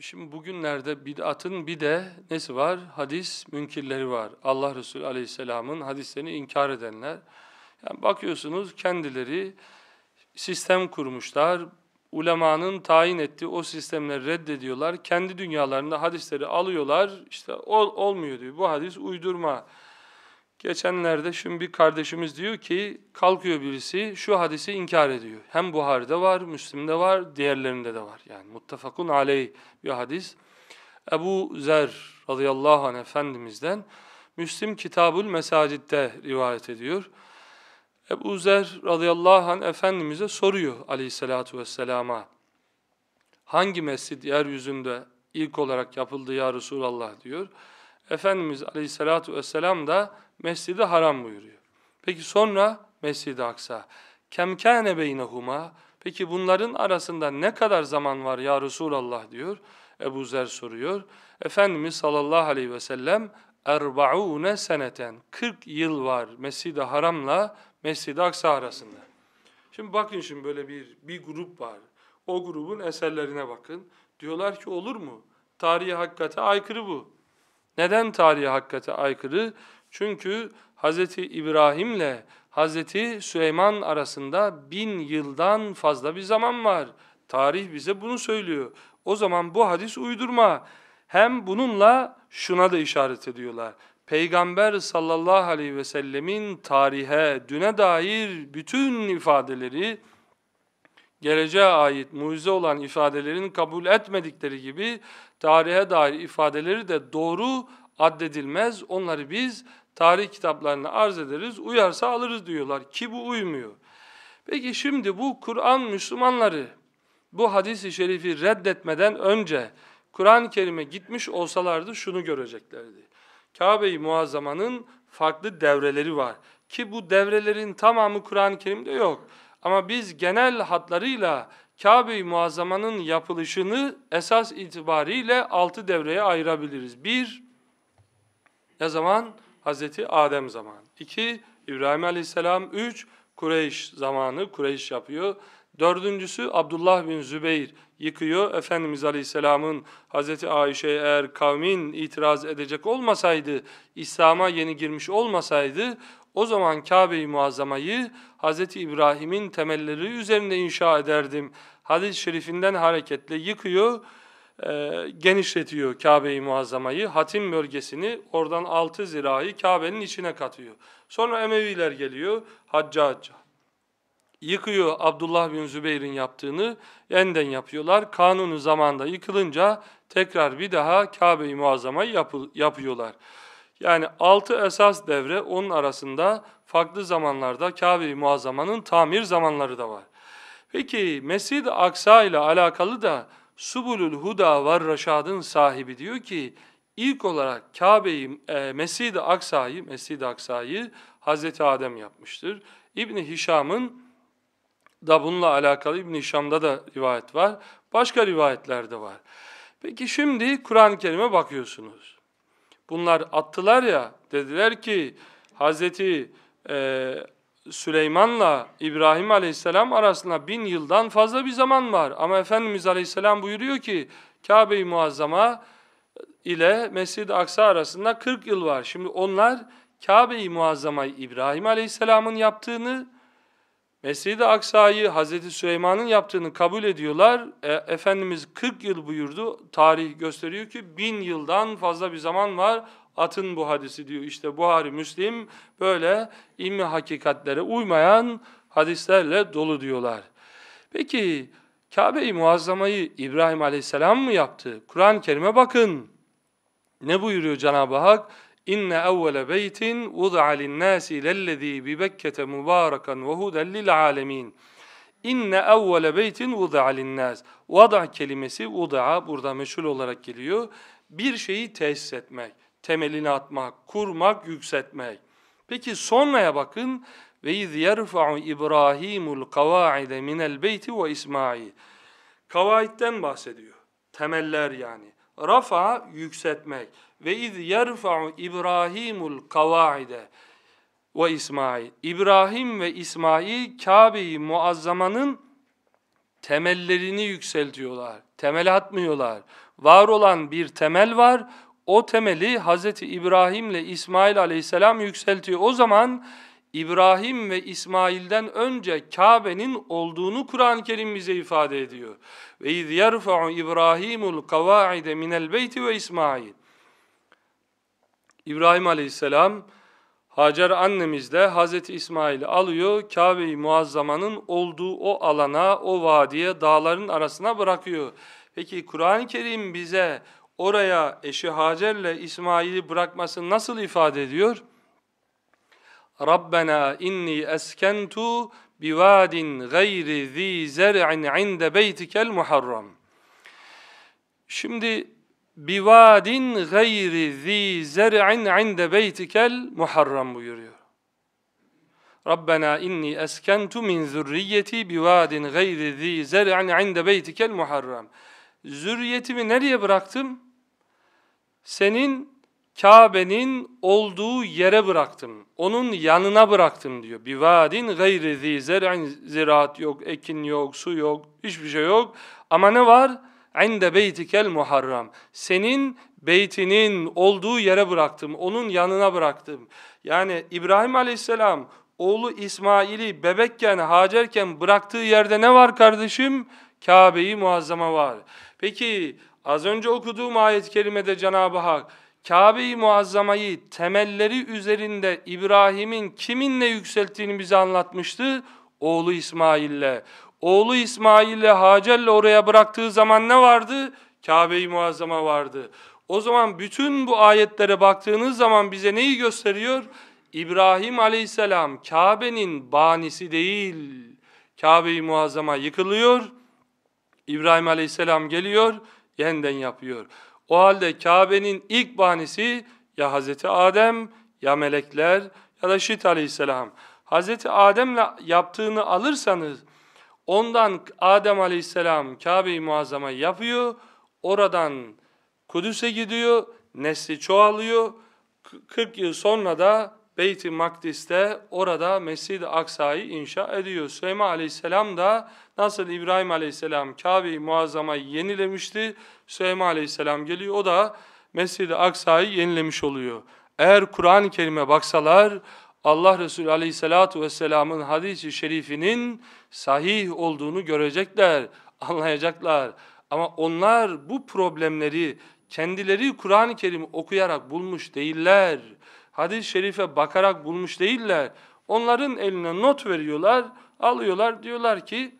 Şimdi bugünlerde bid'atın bir de nesi var? Hadis münkirleri var. Allah Resulü Aleyhisselam'ın hadislerini inkar edenler. Yani bakıyorsunuz kendileri sistem kurmuşlar. Ulemanın tayin ettiği o sistemleri reddediyorlar. Kendi dünyalarında hadisleri alıyorlar. İşte ol, olmuyor diyor. Bu hadis uydurma. Geçenlerde şimdi bir kardeşimiz diyor ki kalkıyor birisi şu hadisi inkar ediyor. Hem Buhari'de var, Müslim'de var, diğerlerinde de var. Yani muttefakun aleyh bir hadis. Ebu Zer radıyallahu anh efendimizden Müslim Kitabul Mesacid'de rivayet ediyor. Ebu Zer radıyallahu anh efendimize soruyor aleyhissalatu vesselama. Hangi mescid yeryüzünde ilk olarak yapıldı ya Resulallah diyor. Efendimiz aleyhissalatu vesselam da Mescid-i Haram buyuruyor. Peki sonra Mescid-i Aksa. Kemkâne beynehuma. Peki bunların arasında ne kadar zaman var ya Resulallah diyor. Ebu Zer soruyor. Efendimiz sallallahu aleyhi ve sellem erbaune seneten 40 yıl var Mescid-i Haram'la Mescid-i Aksa arasında. Şimdi bakın şimdi böyle bir bir grup var. O grubun eserlerine bakın. Diyorlar ki olur mu? Tarihi hakikate aykırı bu. Neden tarihi hakikate aykırı? Çünkü Hz. ile Hz. Süleyman arasında bin yıldan fazla bir zaman var. Tarih bize bunu söylüyor. O zaman bu hadis uydurma. Hem bununla şuna da işaret ediyorlar. Peygamber sallallahu aleyhi ve sellemin tarihe, düne dair bütün ifadeleri, geleceğe ait mucize olan ifadelerin kabul etmedikleri gibi tarihe dair ifadeleri de doğru addedilmez. Onları biz tarih kitaplarını arz ederiz, uyarsa alırız diyorlar ki bu uymuyor. Peki şimdi bu Kur'an Müslümanları bu hadisi şerifi reddetmeden önce Kur'an-ı Kerim'e gitmiş olsalardı şunu göreceklerdi. Kabe-i Muazzama'nın farklı devreleri var. Ki bu devrelerin tamamı Kur'an-ı Kerim'de yok. Ama biz genel hatlarıyla Kabe-i Muazzama'nın yapılışını esas itibariyle altı devreye ayırabiliriz. Bir, ne zaman? Hazreti Adem zamanı. 2. İbrahim Aleyhisselam. 3. Kureyş zamanı. Kureyş yapıyor. Dördüncüsü Abdullah bin Zübeyir yıkıyor. Efendimiz Aleyhisselam'ın Hazreti Ayşe'ye eğer kavmin itiraz edecek olmasaydı, İslam'a yeni girmiş olmasaydı o zaman Kabe-i Muazzama'yı Hazreti İbrahim'in temelleri üzerinde inşa ederdim. Hadis-i şerifinden hareketle yıkıyor e, genişletiyor Kabe-i Muazzama'yı, hatim bölgesini oradan altı zirayı Kabe'nin içine katıyor. Sonra Emeviler geliyor, hacca hacca. Yıkıyor Abdullah bin Zübeyir'in yaptığını, yeniden yapıyorlar. Kanunu zamanda yıkılınca tekrar bir daha Kabe-i Muazzama'yı yapı, yapıyorlar. Yani altı esas devre onun arasında farklı zamanlarda Kabe-i Muazzama'nın tamir zamanları da var. Peki Mescid-i Aksa ile alakalı da Subulul Huda var Raşad'ın sahibi diyor ki ilk olarak Kabe'yi, e, Mescid-i Aksa'yı, Mescid-i Aksa'yı Hazreti Adem yapmıştır. İbni Hişam'ın da bununla alakalı İbn Hişam'da da rivayet var. Başka rivayetler de var. Peki şimdi Kur'an-ı Kerim'e bakıyorsunuz. Bunlar attılar ya dediler ki Hazreti e, Süleyman'la İbrahim Aleyhisselam arasında bin yıldan fazla bir zaman var. Ama Efendimiz Aleyhisselam buyuruyor ki Kabe-i Muazzama ile Mescid-i Aksa arasında 40 yıl var. Şimdi onlar Kabe-i Muazzama'yı İbrahim Aleyhisselam'ın yaptığını, Mescid-i Aksa'yı Hazreti Süleyman'ın yaptığını kabul ediyorlar. E, Efendimiz 40 yıl buyurdu. Tarih gösteriyor ki bin yıldan fazla bir zaman var. Atın bu hadisi diyor işte Buhari, Müslim böyle ilmi hakikatlere uymayan hadislerle dolu diyorlar. Peki Kabe-i Muazzama'yı İbrahim Aleyhisselam mı yaptı? Kur'an-ı Kerim'e bakın. Ne buyuruyor Cenab-ı Hak? İnne evvele beytin vud'a linnâsi lellezî bi Bekke'te mübârakan ve huden lil âlemîn. İnne evvele beytin vud'a linnâs. Vada kelimesi vud'a burada meşhur olarak geliyor. Bir şeyi tesis etmek temelini atmak, kurmak, yükseltmek. Peki sonraya bakın. Ve iz yerfa'u İbrahimul kavaide minel beyti ve İsmail. Kavaitten bahsediyor. Temeller yani. Rafa yükseltmek. Ve iz yerfa'u İbrahimul kavaide ve İsmail. İbrahim ve İsmail kabe Muazzama'nın temellerini yükseltiyorlar. Temel atmıyorlar. Var olan bir temel var o temeli Hazreti İbrahim ile İsmail aleyhisselam yükseltiyor. O zaman İbrahim ve İsmail'den önce Kabe'nin olduğunu Kur'an-ı Kerim bize ifade ediyor. Ve iz yerfa'u İbrahimul kavaide minel beyti ve İsmail. İbrahim aleyhisselam Hacer annemiz de Hazreti İsmail'i alıyor, Kabe-i Muazzama'nın olduğu o alana, o vadiye, dağların arasına bırakıyor. Peki Kur'an-ı Kerim bize oraya eşi Hacer'le İsmail'i bırakması nasıl ifade ediyor? Rabbena inni eskentu biwadin gayri zi zer'in inde beytikel muharram. Şimdi biwadin gayri zi zer'in inde beytikel muharram buyuruyor. Rabbena inni eskentu min zürriyeti biwadin gayri zi zer'in inde beytikel muharram. Zürriyetimi nereye bıraktım? senin Kabe'nin olduğu yere bıraktım. Onun yanına bıraktım diyor. Bir vadin gayri zi zer'in ziraat yok, ekin yok, su yok, hiçbir şey yok. Ama ne var? İnde beytikel muharram. Senin beytinin olduğu yere bıraktım. Onun yanına bıraktım. Yani İbrahim Aleyhisselam oğlu İsmail'i bebekken, Hacer'ken bıraktığı yerde ne var kardeşim? Kabe'yi muazzama var. Peki Az önce okuduğum ayet-i kerimede Cenab-ı Hak Kabe-i Muazzama'yı temelleri üzerinde İbrahim'in kiminle yükselttiğini bize anlatmıştı. Oğlu İsmail'le. Oğlu İsmail'le Hacer'le oraya bıraktığı zaman ne vardı? Kabe-i Muazzama vardı. O zaman bütün bu ayetlere baktığınız zaman bize neyi gösteriyor? İbrahim aleyhisselam Kabe'nin banisi değil. Kabe-i Muazzama yıkılıyor. İbrahim aleyhisselam geliyor yeniden yapıyor. O halde Kabe'nin ilk bahanesi ya Hazreti Adem ya melekler ya da Şit aleyhisselam. Hazreti Adem'le yaptığını alırsanız ondan Adem aleyhisselam Kabe-i muazzama yapıyor. Oradan Kudüs'e gidiyor. Nesli çoğalıyor. 40 yıl sonra da Beyt-i Makdis'te orada Mescid-i Aksa'yı inşa ediyor. Süleyman Aleyhisselam da nasıl İbrahim Aleyhisselam Kabe-i Muazzama'yı yenilemişti. Süleyman Aleyhisselam geliyor o da Mescid-i Aksa'yı yenilemiş oluyor. Eğer Kur'an-ı Kerim'e baksalar Allah Resulü Aleyhisselatü Vesselam'ın hadisi şerifinin sahih olduğunu görecekler, anlayacaklar. Ama onlar bu problemleri kendileri Kur'an-ı Kerim'i okuyarak bulmuş değiller.'' hadis-i şerife bakarak bulmuş değiller. Onların eline not veriyorlar, alıyorlar diyorlar ki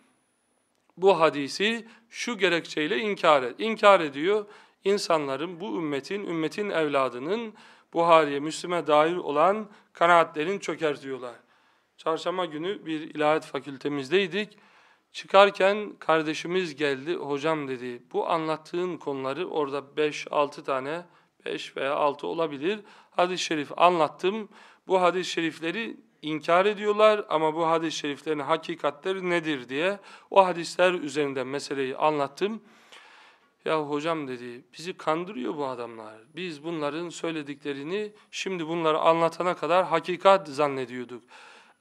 bu hadisi şu gerekçeyle inkar et. İnkar ediyor insanların, bu ümmetin, ümmetin evladının Buhari'ye, Müslim'e dair olan çöker diyorlar. Çarşamba günü bir ilahiyat fakültemizdeydik. Çıkarken kardeşimiz geldi, hocam dedi, bu anlattığın konuları orada 5-6 tane 5 veya 6 olabilir. Hadis-i şerif anlattım. Bu hadis-i şerifleri inkar ediyorlar ama bu hadis-i şeriflerin hakikatleri nedir diye o hadisler üzerinden meseleyi anlattım. Ya hocam dedi, bizi kandırıyor bu adamlar. Biz bunların söylediklerini şimdi bunları anlatana kadar hakikat zannediyorduk.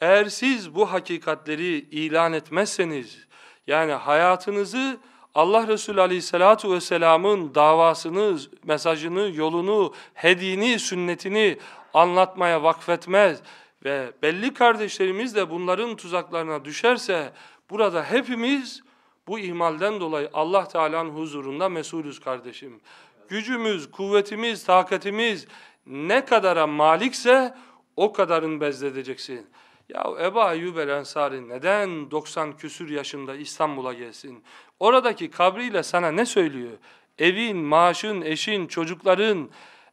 Eğer siz bu hakikatleri ilan etmezseniz, yani hayatınızı Allah Resulü Aleyhisselatü Vesselam'ın davasını, mesajını, yolunu, hedini, sünnetini anlatmaya vakfetmez. Ve belli kardeşlerimiz de bunların tuzaklarına düşerse burada hepimiz bu ihmalden dolayı Allah Teala'nın huzurunda mesulüz kardeşim. Gücümüz, kuvvetimiz, takatimiz ne kadara malikse o kadarın bezledeceksin. Ya Ebu Ayyub el Ensari neden 90 küsür yaşında İstanbul'a gelsin? Oradaki kabriyle sana ne söylüyor? Evin, maaşın, eşin, çocukların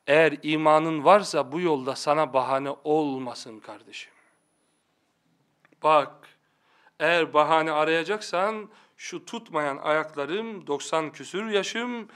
eğer imanın varsa bu yolda sana bahane olmasın kardeşim. Bak, eğer bahane arayacaksan şu tutmayan ayaklarım, 90 küsür yaşım,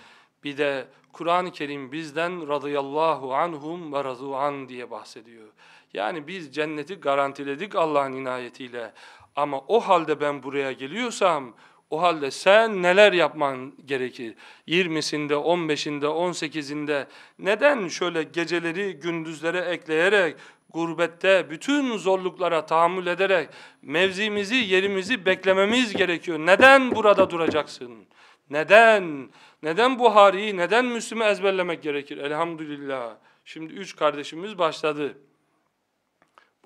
bir de Kur'an-ı Kerim bizden radıyallahu anhum ve razu an diye bahsediyor. Yani biz cenneti garantiledik Allah'ın inayetiyle. Ama o halde ben buraya geliyorsam o halde sen neler yapman gerekir? 20'sinde, 15'inde, 18'inde neden şöyle geceleri gündüzlere ekleyerek gurbette bütün zorluklara tahammül ederek mevzimizi, yerimizi beklememiz gerekiyor. Neden burada duracaksın? Neden? Neden Buhari'yi, neden Müslüm'ü ezberlemek gerekir? Elhamdülillah. Şimdi üç kardeşimiz başladı.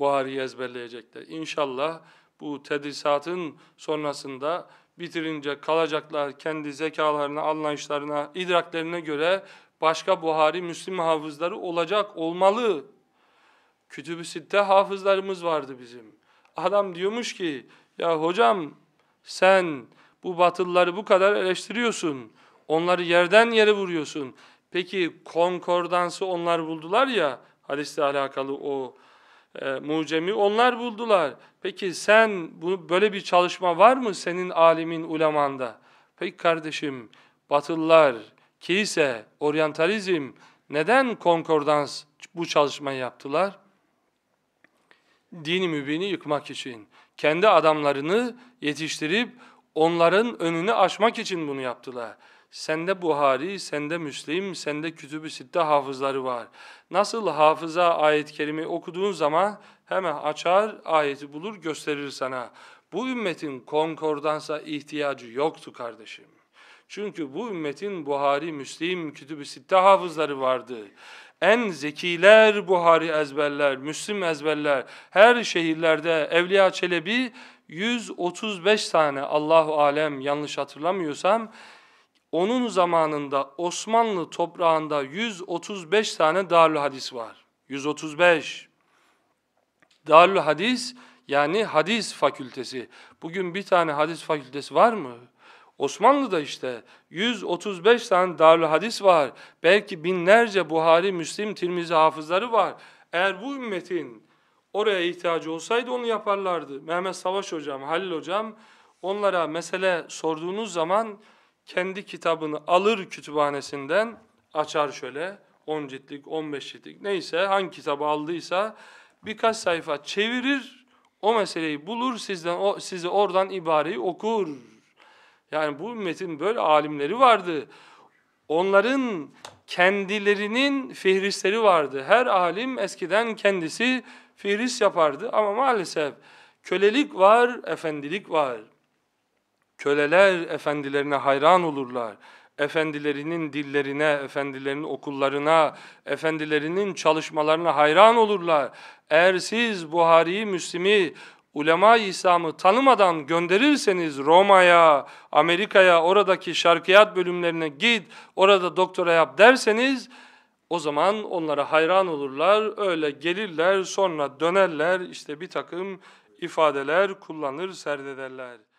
Buhari'yi ezberleyecekler. İnşallah bu tedrisatın sonrasında bitirince kalacaklar kendi zekalarına, anlayışlarına, idraklerine göre başka Buhari, Müslim hafızları olacak, olmalı. Kütüb-ü Sitte hafızlarımız vardı bizim. Adam diyormuş ki, ya hocam sen bu batılları bu kadar eleştiriyorsun. Onları yerden yere vuruyorsun. Peki konkordansı onlar buldular ya, hadisle alakalı o e, mucemi onlar buldular. Peki sen bu böyle bir çalışma var mı senin alimin ulemanda? Peki kardeşim Batılılar, kilise, oryantalizm neden konkordans bu çalışmayı yaptılar? Dini mübini yıkmak için. Kendi adamlarını yetiştirip onların önünü aşmak için bunu yaptılar. Sende Buhari, sende Müslim, sende Kütüb-ü Sitte hafızları var. Nasıl hafıza ayet-i kerime okuduğun zaman hemen açar, ayeti bulur, gösterir sana. Bu ümmetin konkordansa ihtiyacı yoktu kardeşim. Çünkü bu ümmetin Buhari, Müslim, Kütüb-ü Sitte hafızları vardı. En zekiler Buhari ezberler, Müslim ezberler. Her şehirlerde Evliya Çelebi 135 tane Allahu alem yanlış hatırlamıyorsam onun zamanında Osmanlı toprağında 135 tane darül hadis var. 135. Darül hadis yani hadis fakültesi. Bugün bir tane hadis fakültesi var mı? Osmanlı'da işte 135 tane darül hadis var. Belki binlerce Buhari, Müslim, Tirmizi hafızları var. Eğer bu ümmetin oraya ihtiyacı olsaydı onu yaparlardı. Mehmet Savaş hocam, Halil hocam onlara mesele sorduğunuz zaman kendi kitabını alır kütüphanesinden açar şöyle 10 ciltlik, 15 ciltlik neyse hangi kitabı aldıysa birkaç sayfa çevirir o meseleyi bulur sizden o sizi oradan ibareyi okur. Yani bu ümmetin böyle alimleri vardı. Onların kendilerinin fihristleri vardı. Her alim eskiden kendisi fihrist yapardı ama maalesef kölelik var, efendilik var. Köleler efendilerine hayran olurlar. Efendilerinin dillerine, efendilerinin okullarına, efendilerinin çalışmalarına hayran olurlar. Eğer siz Buhari'yi, Müslim'i, ulema-i İslam'ı tanımadan gönderirseniz Roma'ya, Amerika'ya, oradaki şarkiyat bölümlerine git, orada doktora yap derseniz, o zaman onlara hayran olurlar, öyle gelirler, sonra dönerler, işte bir takım ifadeler kullanır, serdederler.